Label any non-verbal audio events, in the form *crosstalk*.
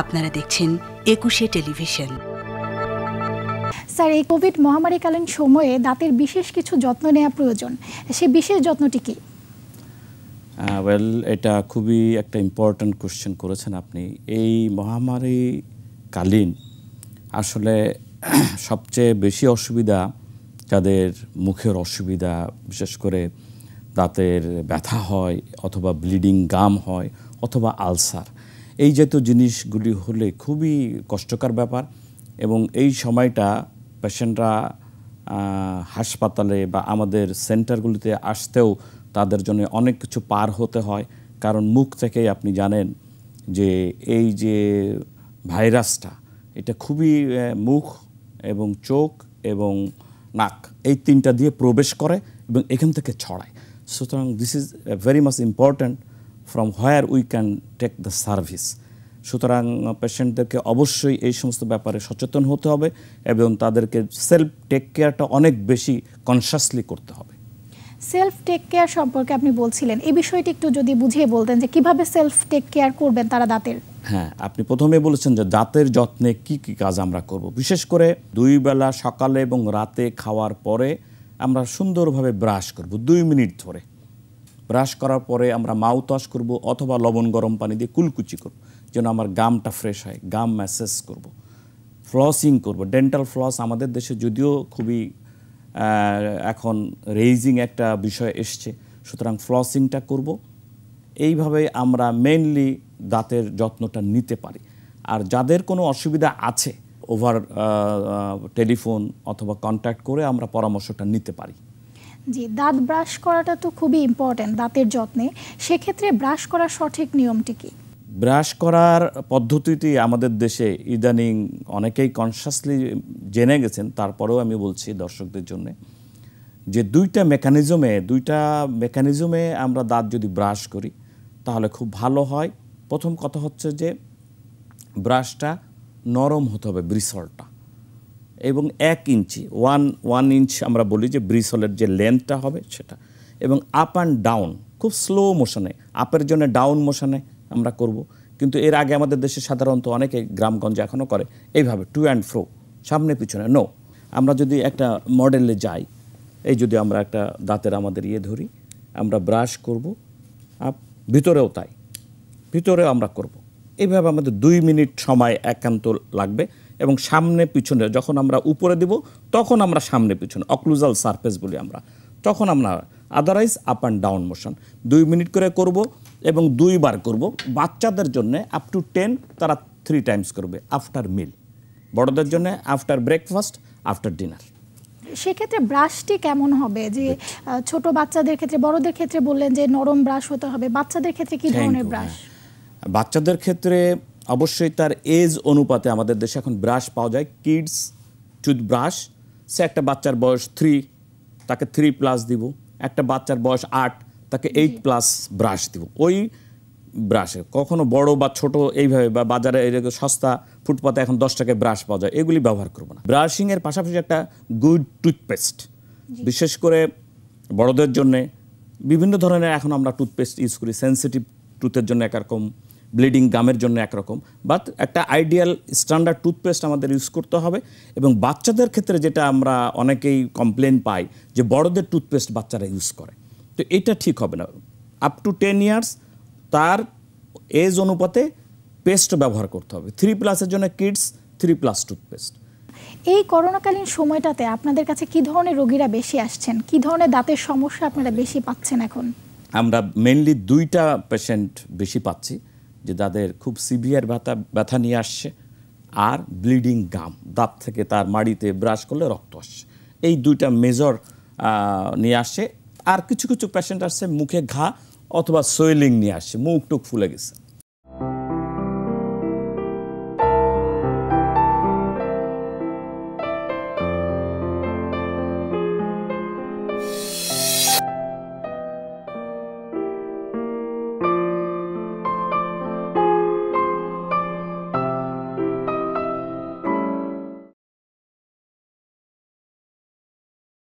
আপনারা দেখছেন Ekushey television sir এই কোভিড মহামারীকালীন সময়ে দাঁতের বিশেষ কিছু যত্ন নেওয়া প্রয়োজন সে বিশেষ যত্নটি কি ওয়েল এটা খুবই একটা ইম্পর্ট্যান্ট কোশ্চেন করেছেন আপনি এই মহামারীকালীন আসলে *clears throat* সবচেয়ে বেশি অসুবিধা যাদের মুখের অসুবিধা বিশেষ করে দাঁতের ব্যথা হয় অথবা ব্লিডিং গাম হয় অথবা আলসার এই জাতীয় জিনিসগুলি হলে খুবই কষ্টকর ব্যাপার এবং এই সময়টা পেশেন্টরা হাসপাতালে বা আমাদের সেন্টারগুলিতে আসতেও তাদের জন্য অনেক কিছু পার হতে হয় কারণ মুখ থেকেই আপনি জানেন যে এই যে ভাইরাসটা এটা খুবই মুখ এবং চোখ এবং নাক এই তিনটা দিয়ে প্রবেশ করে এবং এখান থেকে ছড়ায় সুতরাং this is very much important from where we can take the service সুতরাং পেশেন্টদেরকে অবশ্যই এই সমস্ত ব্যাপারে সচেতন হতে হবে এবং তাদেরকে সেলফ টেক কেয়ারটা অনেক বেশি কনসাসলি করতে হবে সেলফ টেক কেয়ার সম্পর্কে আপনি বলছিলেন এই বিষয়টি একটু যদি বুঝিয়ে বলতেন যে কিভাবে সেলফ টেক কেয়ার করবেন তারা দাঁতের হ্যাঁ আপনি প্রথমে বলেছেন যে দাঁতের যত্নে কি কি কাজ আমরা করব বিশেষ করে দুই বেলা সকালে এবং রাতে খাওয়ার পরে আমরা সুন্দরভাবে ব্রাশ করব দুই মিনিট ধরে ব্রাশ করার পরে আমরা মাউথ ওয়াশ করবো অথবা লবণ গরম পানি দিয়ে কুলকুচি করব যেন আমার গামটা ফ্রেশ হয় গাম ম্যাসেজ করব। ফ্লসিং করব ডেন্টাল ফ্লস আমাদের দেশে যদিও খুবই এখন রেইজিং একটা বিষয় এসছে সুতরাং ফ্লসিংটা করব এইভাবে আমরা মেনলি দাঁতের যত্নটা নিতে পারি আর যাদের কোনো অসুবিধা আছে ওভার টেলিফোন অথবা কন্ট্যাক্ট করে আমরা পরামর্শটা নিতে পারি জি দাঁত ব্রাশ করাটা তো খুবই ইম্পর্টেন্ট দাঁতের যত্নে সেক্ষেত্রে ব্রাশ করার সঠিক নিয়মটি কি ব্রাশ করার পদ্ধতিটি আমাদের দেশে ইদানিং অনেকেই কনসাসলি জেনে গেছেন তারপরেও আমি বলছি দর্শকদের জন্য যে দুইটা মেকানিজমে দুইটা মেকানিজমে আমরা দাঁত যদি ব্রাশ করি তাহলে খুব ভালো হয় প্রথম কথা হচ্ছে যে ব্রাশটা নরম হতে হবে ব্রিসলটা এবং এক ইঞ্চি ওয়ান ওয়ান ইঞ্চ আমরা বলি যে ব্রিসলের যে লেন্থটা হবে সেটা এবং আপ অ্যান্ড ডাউন খুব স্লো মোশনে আপের জন্য ডাউন মোশনে আমরা করব কিন্তু এর আগে আমাদের দেশে সাধারণত অনেকে গ্রামগঞ্জে এখনও করে এইভাবে টু অ্যান্ড ফ্রো সামনে পিছনে নো আমরা যদি একটা মডেলে যাই এই যদি আমরা একটা দাঁতের আমাদের ইয়ে ধরি আমরা ব্রাশ করব আপ ভিতরেও তাই ভিতরেও আমরা করব এইভাবে আমাদের দুই মিনিট সময় একান্ত লাগবে এবং সামনে পিছনে যখন আমরা উপরে দিব তখন আমরা সামনে পিছনে অক্লুজাল সারফেস বলি আমরা তখন আমরা otherwise up and down motion দুই মিনিট করে করব এবং দুইবার করব বাচ্চাদের জন্য আপ টু টেন তারা থ্রি টাইমস করবে আফটার মিল বড়দের জন্য আফটার ব্রেকফাস্ট আফটার ডিনার সেক্ষেত্রে ব্রাশটি কেমন হবে যে ছোট বাচ্চাদের ক্ষেত্রে বড়দের ক্ষেত্রে বললেন যে নরম ব্রাশ হতে হবে বাচ্চাদের ক্ষেত্রে কি ধরনের ব্রাশ হ্যাঁ। বাচ্চাদের ক্ষেত্রে অবশ্যই তার এজ অনুপাতে আমাদের দেশে এখন ব্রাশ পাওয়া যায় কিডস টুথব্রাশ সে একটা বাচ্চার বয়স থ্রি তাকে থ্রি প্লাস দিব একটা বাচ্চার বয়স আট তাকে এইট প্লাস ব্রাশ দিব ওই ব্রাশে কখনো বড় বা ছোট এইভাবে বা বাজারে এরকম সস্তা ফুটপাতে এখন দশ টাকায় ব্রাশ পাওয়া যায় এগুলি ব্যবহার করবো না ব্রাশিংয়ের পাশাপাশি একটা গুড টুথপেস্ট বিশেষ করে বড়দের জন্যে বিভিন্ন ধরনের এখন আমরা টুথপেস্ট ইউজ করি সেন্সিটিভ টুথের জন্য একরকম ব্লিডিং গামের জন্য একরকম বাট একটা আইডিয়াল স্ট্যান্ডার্ড টুথপেস্ট আমাদের ইউজ করতে হবে এবং বাচ্চাদের ক্ষেত্রে যেটা আমরা অনেকেই কমপ্লেন পাই যে বড়দের টুথপেস্ট বাচ্চারা ইউজ করে তো এটা ঠিক হবে না আপ টু টেন ইয়ার্স তার এজ অনুপাতে পেস্ট ব্যবহার করতে হবে থ্রি প্লাসের জন্য কিডস থ্রি প্লাস টুথপেস্ট এই করোনাকালীন সময়টাতে আপনাদের কাছে কি ধরনের রোগীরা বেশি আসছেন কি ধরনের দাঁতের সমস্যা আপনারা বেশি পাচ্ছেন এখন আমরা মেনলি দুইটা পেশেন্ট বেশি পাচ্ছি যে তাদের খুব সিভিয়ার ব্যথা ব্যথা নিয়ে আসছে আর ব্লিডিং গাম দাঁত থেকে তার মাড়িতে ব্রাশ করলে রক্ত আসছে এই দুইটা মেজর নিয়ে আসে আর কিছু কিছু পেশেন্ট আসছে মুখে ঘা অথবা সোয়েলিং নিয়ে আসছে মুখ টুক ফুলে গেছে